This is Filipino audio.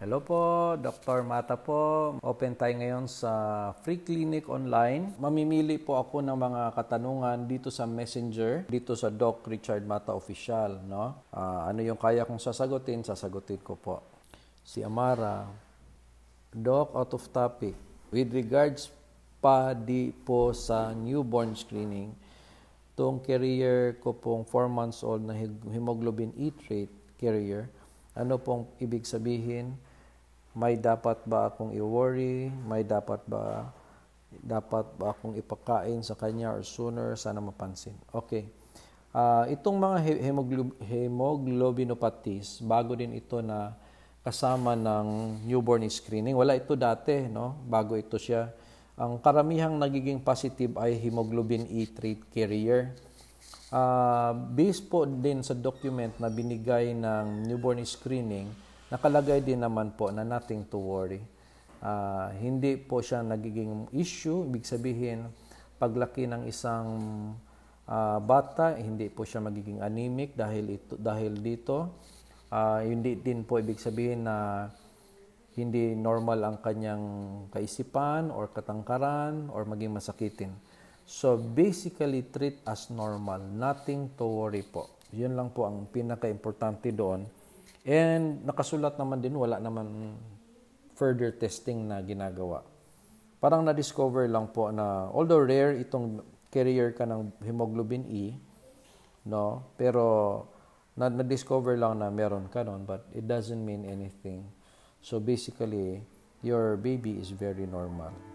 Hello po, Dr. Mata po. Open tayo ngayon sa free clinic online. Mamimili po ako ng mga katanungan dito sa Messenger, dito sa Doc Richard Mata Official. No? Uh, ano yung kaya kong sasagutin, sasagutin ko po. Si Amara, Doc, out of topic. With regards pa di po sa newborn screening, tong carrier ko pong 4 months old na hemoglobin E-trait carrier, ano pong ibig sabihin? may dapat ba akong i-worry, may dapat ba dapat ba akong ipakain sa kanya or sooner, sana mapansin. Okay. Uh, itong mga hemoglobinopathies, bago din ito na kasama ng newborn screening. Wala ito dati, no? Bago ito siya. Ang karamihang nagiging positive ay hemoglobin E3 carrier. Uh, based po din sa document na binigay ng newborn screening, Nakalagay din naman po na nothing to worry. Uh, hindi po siya nagiging issue. Ibig sabihin, paglaki ng isang uh, bata, hindi po siya magiging anemic dahil, ito, dahil dito. Uh, hindi din po ibig sabihin na hindi normal ang kanyang kaisipan or katangkaran or maging masakitin. So basically treat as normal, nothing to worry po. Yun lang po ang pinaka-importante doon And nakasulat naman din, wala naman further testing na ginagawa. Parang na-discover lang po na although rare itong carrier ka ng hemoglobin E, no? Pero na-discover lang na meron ka noon but it doesn't mean anything. So basically, your baby is very normal.